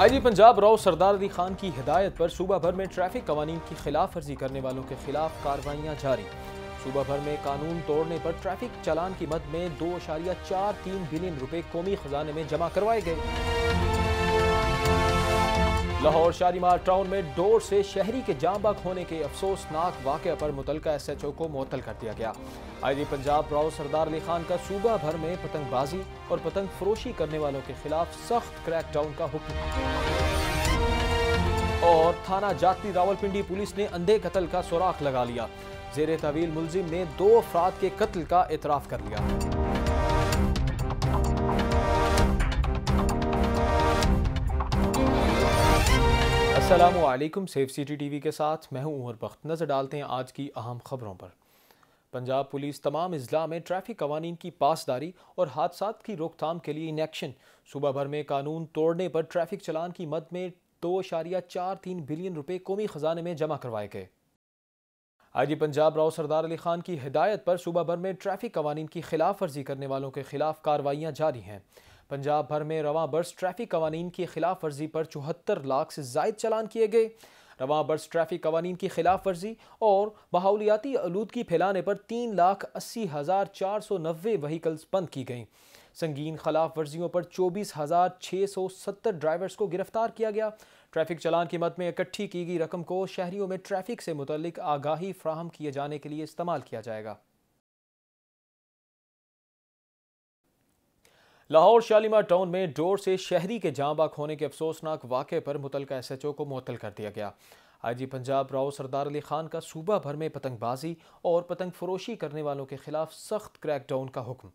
आई G Punjab Rao Sardar Ali Khan की हिदायत पर सूबा भर में ट्रैफिक कवानीन की खिलाफ वर्जी करने वालों के खिलाफ कार्रवाइयाँ जारी सूबा भर में कानून तोड़ने पर ट्रैफिक चालान की मद में दो अशारिया चार तीन बिलियन रुपए कौमी खजाने में जमा करवाए गए लाहौर शालीमार टाउन में डोर से शहरी के जामबाग होने के अफसोसनाक वाक़े पर मुतल एस एच ओ को मुतल कर दिया गया आई जी पंजाब राव सरदार अली खान का सूबा भर में पतंगबाजी और पतंग फरोशी करने वालों के खिलाफ सख्त क्रैक डाउन का हुक्म और थाना जाती रावलपिंडी पुलिस ने अंधे कत्ल का सुराख लगा लिया जेर तवील मुलजिम ने दो अफराद के कत्ल का इतराफ़ कर लिया असलम सेफ सिटी वी के साथ मैं हूँ उमर बख्त नज़र डालते हैं आज की अहम खबरों पर पंजाब पुलिस तमाम अजला में ट्रैफिक कवानीन की पासदारी और हादसा की रोकथाम के लिए इनैक्शन सुबह भर में कानून तोड़ने पर ट्रैफिक चलान की मद में दो अशारिया चार तीन बिलियन रुपये कौमी ख़जाने में जमा करवाए गए जी पंजाब राव सरदार अली खान की हिदायत पर सुबह भर में ट्रैफिक कवानीन की खिलाफ वर्जी करने वालों के खिलाफ कार्रवाइयाँ जारी हैं पंजाब भर में रवा बर्स ट्रैफिक कवानीन की खिलाफ वर्जी पर चौहत्तर लाख से जायद चलान किए गए रवा बर्स ट्रैफिक कवानीन की खिलाफ वर्जी और माहौलियाती आलूदगी फैलाने पर तीन लाख अस्सी हज़ार चार सौ नबे वहीकल्स बंद की गईं संगीन खिलाफ वर्जियों पर चौबीस हज़ार छः सौ सत्तर ड्राइवर्स को गिरफ्तार किया गया ट्रैफिक चलान की मद में इकट्ठी की गई रकम को शहरीों में ट्रैफिक से मुतलिक आगाही फ्राहम किए जाने के लिए इस्तेमाल किया जाएगा लाहौर शालीमार टाउन में डोर से शहरी के जामबाग होने के अफसोसनाक वाक़े पर मुतल एस एच ओ को मुतल कर दिया गया आई जी पंजाब राव सरदार अली खान का सूबा भर में पतंगबाजी और पतंग फरोशी करने वालों के खिलाफ सख्त क्रैकडाउन का हुक्म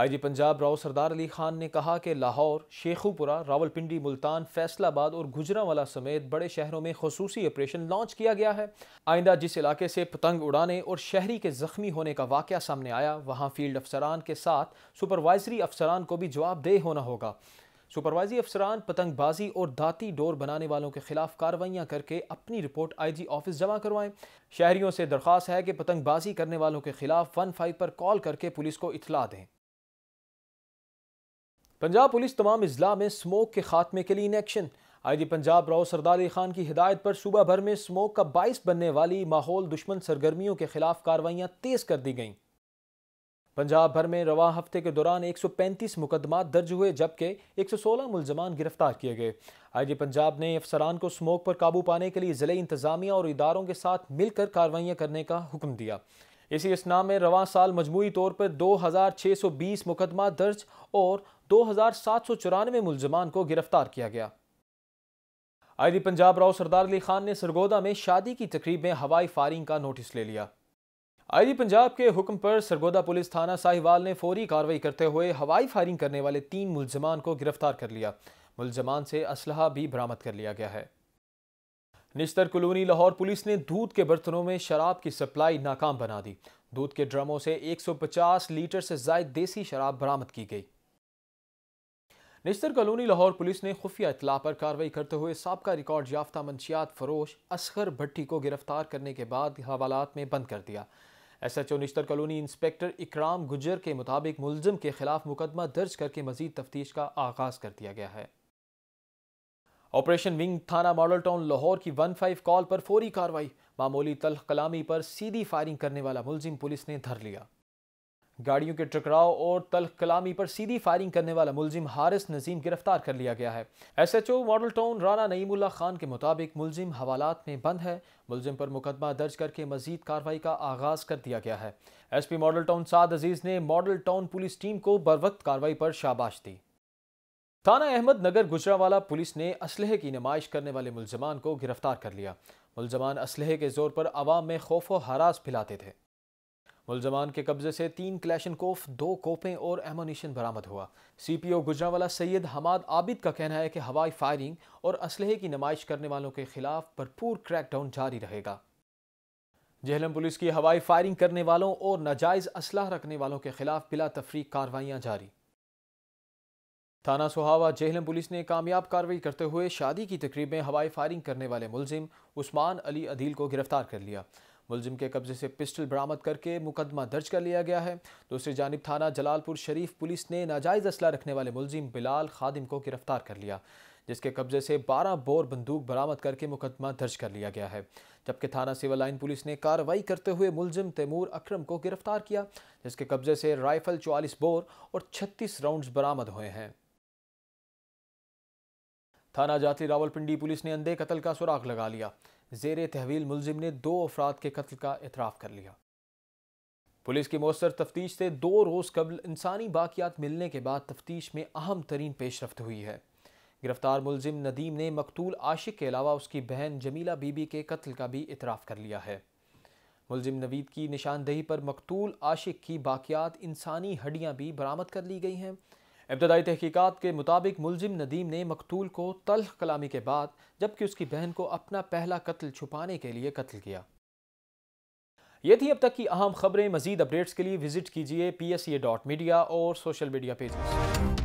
आईजी पंजाब राव सरदार अली खान ने कहा कि लाहौर शेखुपुरा रावलपिंडी मुल्तान फैसलाबाद और गुजरावाला समेत बड़े शहरों में खसूसी ऑपरेशन लॉन्च किया गया है आइंदा जिस इलाके से पतंग उड़ाने और शहरी के जख्मी होने का वाक़ सामने आया वहाँ फील्ड अफसरान के साथ सुपरवाइजरी अफसरान को भी जवाबदेह होना होगा सुपरवाइजरी अफसरान पतंगबाजी और दाती डोर बनाने वालों के खिलाफ कार्रवाइयाँ करके अपनी रिपोर्ट आई जी ऑफिस जमा करवाएं शहरियों से दरख्वास्त है कि पतंगबाजी करने वालों के खिलाफ वन फाइव पर कॉल करके पुलिस को इतला दें पंजाब पुलिस तमाम अजला में स्मोक के खात्मे के लिए in action I G Punjab Rao Sardar Ali Khan की हिदायत पर सुबह भर में स्मोक का बाइस बनने वाली माहौल दुश्मन सरगर्मियों के खिलाफ कार्रवाइयाँ तेज कर दी गईं पंजाब भर में रवा हफ्ते के दौरान 135 मुकदमा दर्ज हुए जबकि 116 मुलजमान गिरफ्तार किए गए आई जी पंजाब ने अफसरान को स्मोक पर काबू पाने के लिए ज़िले इंतजामिया और इदारों के साथ मिलकर कार्रवाइयाँ करने का हुक्म दिया इसी इसना में रवा साल मजमू तौर पर दो हज़ार छह सौ बीस मुकदमा दर्ज और दो हज़ार सात सौ चौरानवे मुलजमान को गिरफ्तार किया गया डी पंजाब राव सरदार अली खान ने सरगोदा में शादी की तकरीब में हवाई फायरिंग का नोटिस ले लिया डी पंजाब के हुक्म पर सरगोदा पुलिस थाना साहिवाल ने फौरी कार्रवाई करते हुए हवाई फायरिंग करने वाले तीन मुलजमान को गिरफ्तार कर लिया मुलजमान से असलहा भी बरामद कर लिया गया है निस्तर कॉलोनी लाहौर पुलिस ने दूध के बर्तनों में शराब की सप्लाई नाकाम बना दी दूध के ड्रमों से 150 लीटर से जायद देसी शराब बरामद की गई निस्तर कॉलोनी लाहौर पुलिस ने खुफिया इतला पर कार्रवाई करते हुए सबका रिकॉर्ड याफ्ता मंशियात फरोश असगर भट्टी को गिरफ्तार करने के बाद हवालात में बंद कर दिया S H O Nishtar colony inspector Ikram Gujjar के मुताबिक मुलजम के खिलाफ मुकदमा दर्ज करके मजीद तफ्तीश का आगाज कर दिया गया है ऑपरेशन विंग थाना मॉडल टाउन लाहौर की वन फाइव कॉल पर फौरी कार्रवाई मामूली तल कलामी पर सीधी फायरिंग करने वाला मुलजिम पुलिस ने धर लिया गाड़ियों के टकराव और तल कलामी पर सीधी फायरिंग करने वाला मुलजिम हारिस नजीम गिरफ्तार कर लिया गया है S H O model town Rana Naeemullah Khan के मुताबिक मुलजिम हवालात में बंद है मुलजिम पर मुकदमा दर्ज करके मजीद कार्रवाई का आगाज कर दिया गया है S P model town Saad Aziz ने मॉडल टाउन पुलिस टीम को बर वक्त कार्रवाई पर शाबाश दी थाना अहमद नगर गुजरावाला पुलिस ने असलहे की नुमाइश करने वाले मुलजमान को गिरफ्तार कर लिया मुलजमान असलहे के जोर पर आवाम में खौफ व हरास फैलाते थे मुलजमान के कब्जे से तीन क्लैशन कोफ दो कोपें और एमोनीशन बरामद हुआ C P O Gujranwala Syed Hammad Abid का कहना है कि हवाई फायरिंग और असलहे की नुमाइश करने वालों के खिलाफ भरपूर क्रैकडाउन जारी रहेगा जहलम पुलिस की हवाई फायरिंग करने वालों और नाजायज असलाह रखने वालों के खिलाफ बिला तफरी कार्रवाइयाँ जारी थाना सुहावा जेहलम पुलिस ने कामयाब कार्रवाई करते हुए शादी की तकरीब में हवाई फायरिंग करने वाले मुलजिम उस्मान अली अधील को गिरफ्तार कर लिया मुलजिम के कब्जे से पिस्टल बरामद करके मुकदमा दर्ज कर लिया गया है दूसरी जानब थाना जलालपुर शरीफ पुलिस ने नाजायज असला रखने वाले मुलजिम बिलाल खादिम को गिरफ्तार कर लिया जिसके कब्जे से 12 बोर बंदूक बरामद करके मुकदमा दर्ज कर लिया गया है जबकि थाना सिविल लाइन पुलिस ने कार्रवाई करते हुए मुलजिम तैमूर अक्रम को गिरफ्तार किया जिसके कब्जे से राइफल चवालीस बोर और छत्तीस राउंड बरामद हुए हैं थाना जाती रावलपिंडी पुलिस ने अंधे कत्ल का सुराग लगा लिया जेर तहवील मुलजिम ने दो अफराद के कत्ल का इतराफ़ कर लिया पुलिस की मौसर तफ्तीश से दो रोज़ कबल इंसानी बाकियात मिलने के बाद तफ्तीश में अहम तरीन पेशरफ हुई है गिरफ्तार मुलजिम नदीम ने मकतूल आशिक के अलावा उसकी बहन जमीला बीबी के कत्ल का भी इतराफ़ कर लिया है मुलजिम नवीद की निशानदेही पर मकतूल आशिक की बाकियात इंसानी हड्डियाँ भी बरामद कर ली गई हैं इब्तदाई तहकीकत के मुताबिक मुलजिम नदीम ने मकतूल को तलख कलामी के बाद जबकि उसकी बहन को अपना पहला कत्ल छुपाने के लिए कत्ल किया ये थी अब तक की अहम खबरें मजीद अपडेट्स के लिए विजिट कीजिए पी एस डॉट मीडिया और सोशल मीडिया पेजेस